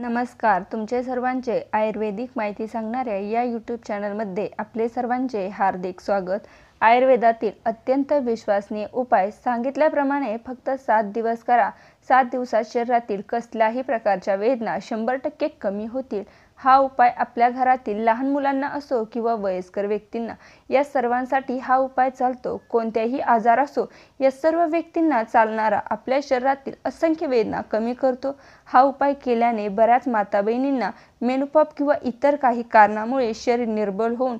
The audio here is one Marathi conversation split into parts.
नमस्कार तुमचे सर्वांचे आयुर्वेदिक माहिती सांगणाऱ्या या यूट्यूब चॅनलमध्ये आपले सर्वांचे हार्दिक स्वागत आयुर्वेदातील अत्यंत विश्वासनीय उपाय सांगितल्याप्रमाणे फक्त सात दिवस करा सात दिवसात शरीरातील कसल्याही प्रकारच्या वेदना शंभर टक्के कमी होतील हा उपाय आपल्या घरातील लहान मुलांना असो किंवा वयस्कर व्यक्तींना या सर्वांसाठी हा उपाय चालतो कोणत्याही आजार असो या सर्व व्यक्तींना चालणारा आपल्या शरीरातील असंख्य वेदना कमी करतो हा उपाय केल्याने बऱ्याच माता बहिणींना मेनुपॉप किंवा इतर काही कारणामुळे शरीर निर्बल होऊन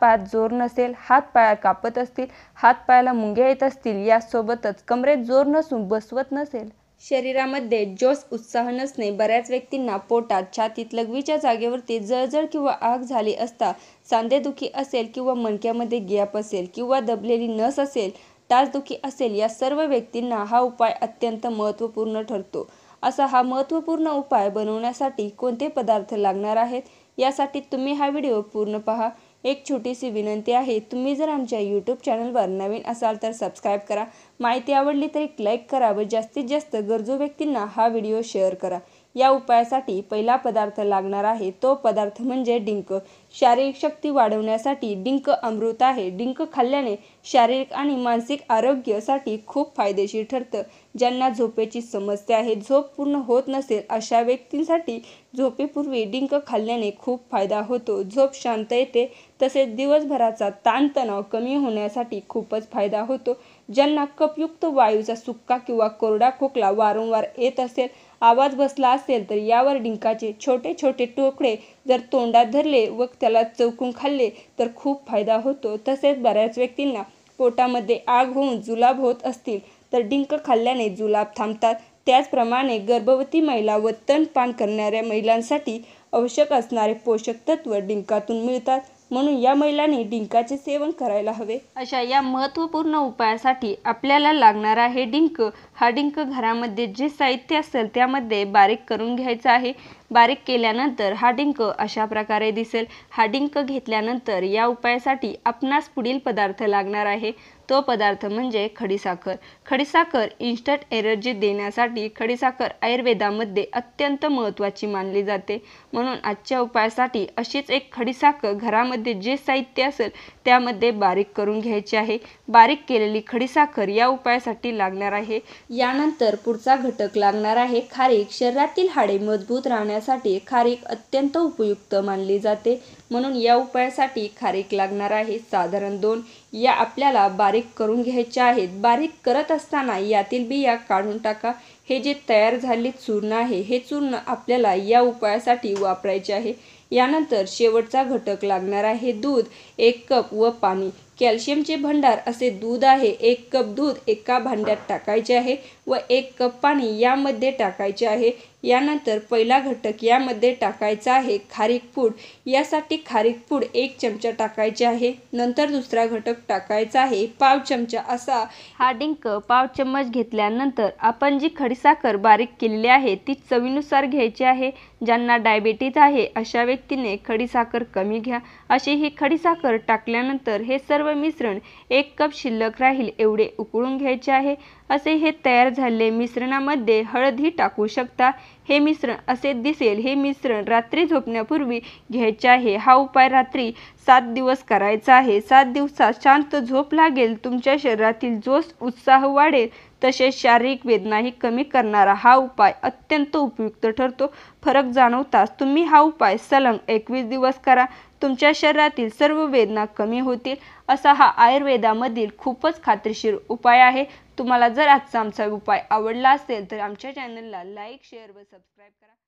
पायात जोर नसेल पाया कापत असतील हात पायाला मुंग्या येत असतील यासोबतच कमरेत जोर नसून बसवत नसेल शरीरामध्ये जोश उत्साह नसणे बऱ्याच व्यक्तींना पोटात छातीत लघवीच्या जागेवरती जळजळ किंवा आग झाली असता सांधेदुखी असेल किंवा मणक्यामध्ये गॅप असेल किंवा दबलेली नस असेल तासदुखी असेल या सर्व व्यक्तींना हा उपाय अत्यंत महत्त्वपूर्ण ठरतो असा हा महत्त्वपूर्ण उपाय बनवण्यासाठी कोणते पदार्थ लागणार आहेत यासाठी तुम्ही हा व्हिडिओ पूर्ण पहा एक छोटीशी विनंती आहे तुम्ही जर आमच्या यूट्यूब चॅनलवर नवीन असाल तर सबस्क्राईब करा माहिती आवडली तर एक लाईक करा व जास्तीत जास्त गरजू व्यक्तींना हा व्हिडिओ शेअर करा या उपायासाठी पहिला पदार्थ लागणार आहे तो पदार्थ म्हणजे डिंक शारीरिक शक्ती वाढवण्यासाठी डिंक अमृत आहे डिंक खाल्ल्याने शारीरिक आणि मानसिक आरोग्यासाठी खूप फायदेशीर ठरतं ज्यांना झोपेची समस्या आहे झोप पूर्ण होत नसेल अशा व्यक्तींसाठी झोपेपूर्वी डिंक खाल्ल्याने खूप फायदा होतो झोप शांत येते तसेच दिवसभराचा ताणतणाव कमी होण्यासाठी खूपच फायदा होतो ज्यांना कपयुक्त वायूचा सुक्का किंवा कोरडा खोकला वारंवार येत असेल आवाज बसला असेल तर यावर डिंकाचे छोटे छोटे तुकडे जर तोंडात धरले व त्याला चौकून खाल्ले तर खूप फायदा होतो तसेच बऱ्याच व्यक्तींना पोटामध्ये आग होऊन जुलाब होत असतील तर डिंक खाल्ल्याने जुलाब थांबतात त्याचप्रमाणे गर्भवती महिला व पान करणाऱ्या महिलांसाठी आवश्यक असणारे पोषक तत्व डिंकातून मिळतात म्हणून या महिलांनी डिंकाचे सेवन करायला हवे अशा या महत्त्वपूर्ण उपायासाठी आपल्याला लागणार आहे डिंक हा डिंक घरामध्ये जे साहित्य असेल त्यामध्ये बारीक करून घ्यायचं आहे बारीक केल्यानंतर हा डिंक अशा प्रकारे दिसेल हा डिंक घेतल्यानंतर या उपायासाठी आपणास पुढील पदार्थ लागणार आहे तो पदार्थ म्हणजे खडीसाखर खडीसाखर इन्स्टंट एनर्जी देण्यासाठी खडीसाखर आयुर्वेदामध्ये अत्यंत महत्त्वाची मानली जाते म्हणून आजच्या उपायासाठी अशीच एक खडीसाखर घरामध्ये जे साहित्य असेल त्यामध्ये बारीक करून घ्यायची आहे बारीक केलेली खडीसाखर या उपायासाठी लागणार आहे यानंतर पुढचा घटक लागणार आहे खारीक शरीरातील हाडे मजबूत राहण्यासाठी खारीक अत्यंत उपयुक्त मानली जाते म्हणून या उपायासाठी खारीक लागणार आहे साधारण दोन या आपल्याला बारीक बारीक करून घ्यायचे आहेत बारीक करत असताना यातील बिया काढून टाका हे जे तयार झाले चूर्ण आहे हे चूर्ण आपल्याला या उपायासाठी वापरायचे आहे यानंतर शेवटचा घटक लागणार आहे दूध एक कप व पाणी कॅल्शियमचे भंडार असे दूध आहे एक कप दूध एका भांड्यात टाकायचे आहे व एक कप पाणी यामध्ये टाकायचे आहे यानंतर पहिला घटक यामध्ये टाकायचा आहे खारीक पूड यासाठी खारीक पूड एक चमचा टाकायचे आहे नंतर दुसरा घटक टाकायचा आहे पाव चमचा असा हा डिंक पाव चम्मच घेतल्यानंतर आपण जी खडीसाखर बारीक केलेली आहे ती चवीनुसार घ्यायची आहे ज्यांना डायबेटीज आहे अशा व्यक्तीने खडीसाखर कमी घ्या अशी ही खडीसाखर टाकल्यानंतर हे सर्व मिश्रण एक कप शिल्लक राहील एवढे उकळून घ्यायचे आहे असे हे तयार झालेले मिश्रणामध्ये हळदही टाकू शकता हे मिश्रण असे दिसेल हे मिश्रण रात्री झोपण्यापूर्वी घ्यायचे आहे हा उपाय रात्री सात दिवस करायचा आहे सात दिवसात शांत झोप लागेल तुमच्या शरीरातील जोश उत्साह वाढेल तसेच शारीरिक वेदनाही कमी करणारा हा उपाय अत्यंत उपयुक्त ठरतो फरक जाणवताच तुम्ही हा उपाय सलंग एकवीस दिवस करा तुमच्या शरीरातील सर्व वेदना कमी होतील असा हा आयुर्वेदामधील खूपच खात्रीशीर उपाय आहे तुम्हाला जर आजचा आमचा उपाय आवडला असेल तर आमच्या चॅनलला लाईक शेअर व सबस्क्राईब करा